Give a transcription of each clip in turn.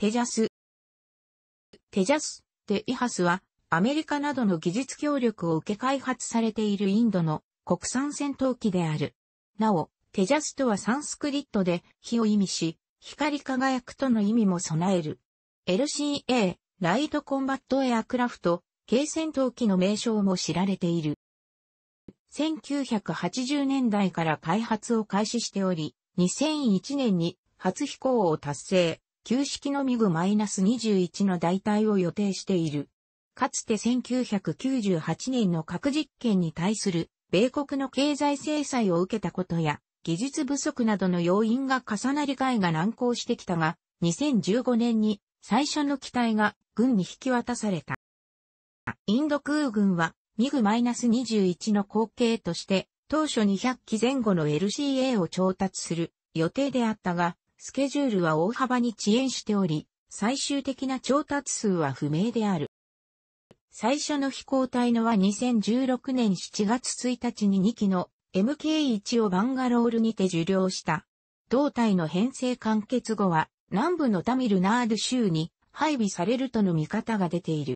テジャス。テジャス、テイハスは、アメリカなどの技術協力を受け開発されているインドの国産戦闘機である。なお、テジャスとはサンスクリットで火を意味し、光り輝くとの意味も備える。LCA、ライトコンバットエアクラフト、軽戦闘機の名称も知られている。1980年代から開発を開始しており、2001年に初飛行を達成、旧式のミグ -21 の代替を予定している。かつて1998年の核実験に対する米国の経済制裁を受けたことや、技術不足などの要因が重なり会が難航してきたが、2015年に最初の機体が軍に引き渡された。インド空軍はミグ -21 の後継として当初200機前後の LCA を調達する予定であったが、スケジュールは大幅に遅延しており、最終的な調達数は不明である。最初の飛行隊のは2016年7月1日に2機の MK1 をバンガロールにて受領した。胴体の編成完結後は南部のタミルナード州に配備されるとの見方が出ている。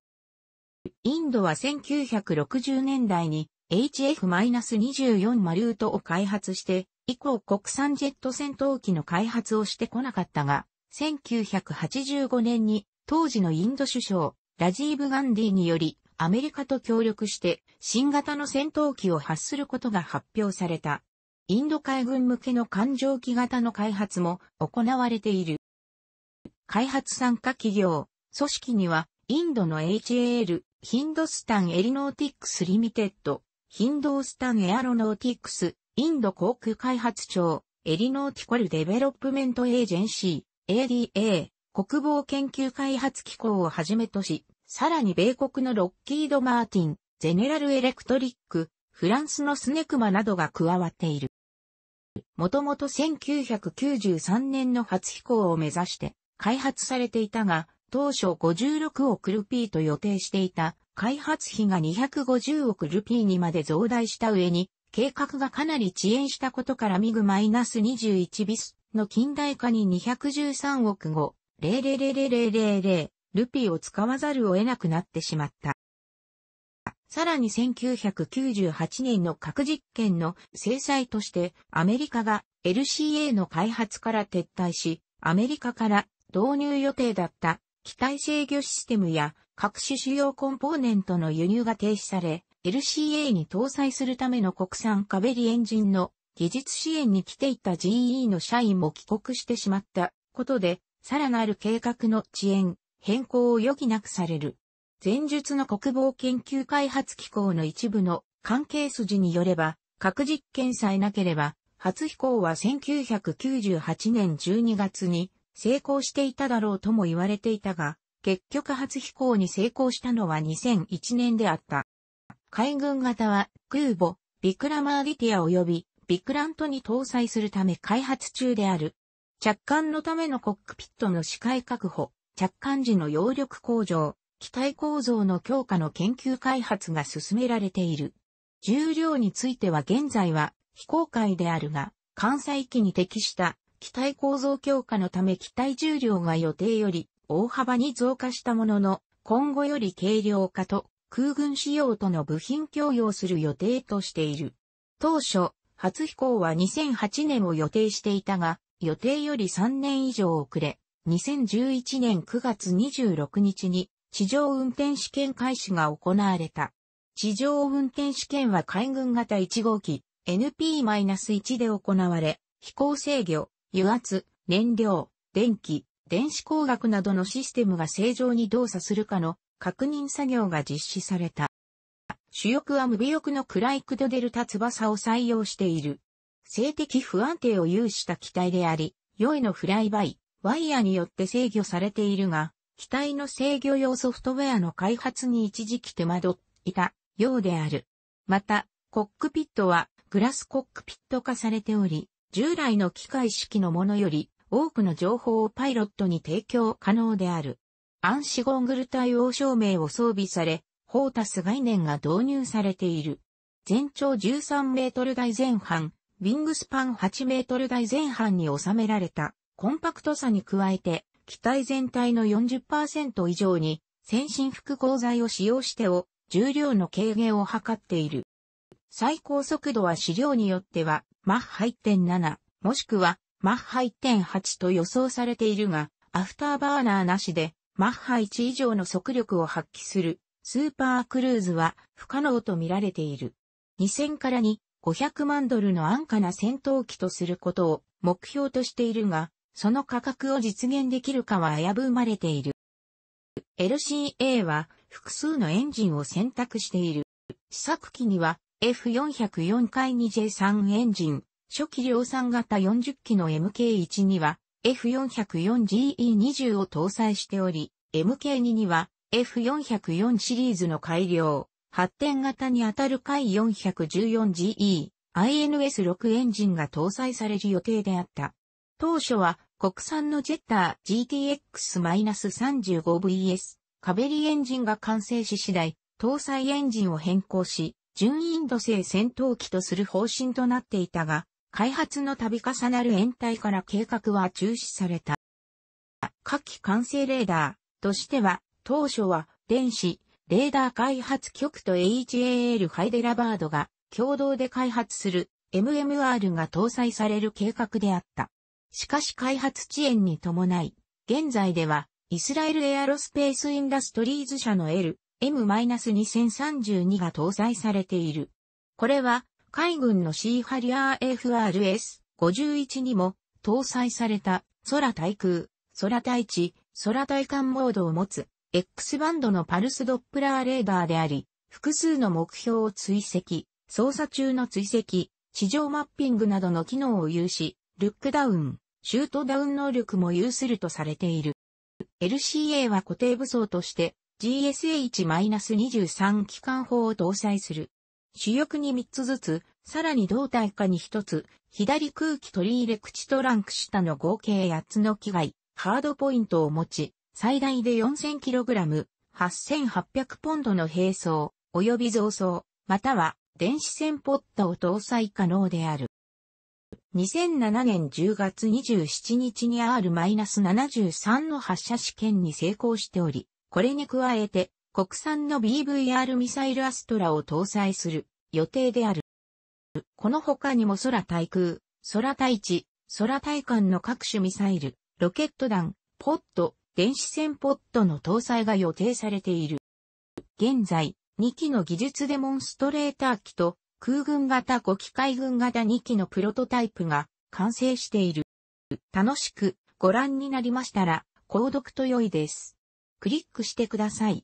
インドは1960年代に HF-24 マリュートを開発して、以降国産ジェット戦闘機の開発をしてこなかったが、1985年に当時のインド首相、ラジーブ・ガンディにより、アメリカと協力して新型の戦闘機を発することが発表された。インド海軍向けの艦上機型の開発も行われている。開発参加企業、組織にはインドの HAL、ヒンドスタンエリノーティックスリミテッド、ヒンドースタンエアロノーティクス、インド航空開発庁、エリノーティコルデベロップメントエージェンシー、ADA、国防研究開発機構をはじめとし、さらに米国のロッキード・マーティン、ゼネラル・エレクトリック、フランスのスネクマなどが加わっている。もともと1993年の初飛行を目指して開発されていたが、当初56億ルピーと予定していた開発費が250億ルピーにまで増大した上に、計画がかなり遅延したことからミグ -21 ビスの近代化に213億5、000000ルピーを使わざるを得なくなってしまった。さらに1998年の核実験の制裁としてアメリカが LCA の開発から撤退し、アメリカから導入予定だった機体制御システムや各種主要コンポーネントの輸入が停止され、LCA に搭載するための国産カベリエンジンの技術支援に来ていた GE の社員も帰国してしまったことで、さらなる計画の遅延、変更を余儀なくされる。前述の国防研究開発機構の一部の関係筋によれば、核実験さえなければ、初飛行は1998年12月に成功していただろうとも言われていたが、結局初飛行に成功したのは2001年であった。海軍型は空母、ビクラマーディティア及びビクラントに搭載するため開発中である。着艦のためのコックピットの視界確保、着艦時の揚力向上、機体構造の強化の研究開発が進められている。重量については現在は非公開であるが、関西機に適した機体構造強化のため機体重量が予定より大幅に増加したものの、今後より軽量化と空軍仕様との部品供与する予定としている。当初、初飛行は2008年を予定していたが、予定より3年以上遅れ、2011年9月26日に地上運転試験開始が行われた。地上運転試験は海軍型1号機 NP-1 で行われ、飛行制御、油圧、燃料、電気、電子工学などのシステムが正常に動作するかの確認作業が実施された。主翼は無尾翼のクライクドデルタ翼を採用している。性的不安定を有した機体であり、ヨいのフライバイ、ワイヤーによって制御されているが、機体の制御用ソフトウェアの開発に一時期手間取いたようである。また、コックピットはグラスコックピット化されており、従来の機械式のものより多くの情報をパイロットに提供可能である。暗視ゴーグル対応照明を装備され、ホータス概念が導入されている。全長13メートル台前半、ウィングスパン8メートル台前半に収められたコンパクトさに加えて、機体全体の40%以上に先進複合材を使用してを重量の軽減を図っている。最高速度は資料によっては、マッハ1.7、もしくは、マッハ1.8と予想されているが、アフターバーナーなしで、マッハ1以上の速力を発揮する、スーパークルーズは不可能と見られている。2000からに500万ドルの安価な戦闘機とすることを目標としているが、その価格を実現できるかは危ぶまれている。LCA は複数のエンジンを選択している。試作機には F404 回2 J3 エンジン、初期量産型40機の MK1 には F404GE20 を搭載しており、MK2 には F404 シリーズの改良、発展型にあたる回 414GE、INS6 エンジンが搭載される予定であった。当初は国産のジェッター GTX-35VS カベリエンジンが完成し次第、搭載エンジンを変更し、純インド製戦闘機とする方針となっていたが、開発の度重なる延滞から計画は中止された。各機完成レーダーとしては、当初は電子、レーダー開発局と HAL ハイデラバードが共同で開発する MMR が搭載される計画であった。しかし開発遅延に伴い、現在ではイスラエルエアロスペースインダストリーズ社の L M-2032 が搭載されている。これは、海軍のシーハリアー FRS-51 にも搭載された空対空、空対地、空対艦モードを持つ X バンドのパルスドップラーレーダーであり、複数の目標を追跡、操作中の追跡、地上マッピングなどの機能を有し、ルックダウン、シュートダウン能力も有するとされている。LCA は固定武装として GSH-23 機関砲を搭載する。主翼に3つずつ、さらに胴体下に1つ、左空気取り入れ口とランク下の合計8つの機外、ハードポイントを持ち、最大で 4000kg、8800ポンドの並走、及び増装、または電子線ポッタを搭載可能である。2007年10月27日に R-73 の発射試験に成功しており、これに加えて、国産の BVR ミサイルアストラを搭載する予定である。この他にも空対空、空対地、空対艦の各種ミサイル、ロケット弾、ポット、電子戦ポットの搭載が予定されている。現在、2機の技術デモンストレーター機と空軍型5機海軍型2機のプロトタイプが完成している。楽しくご覧になりましたら、購読と良いです。クリックしてください。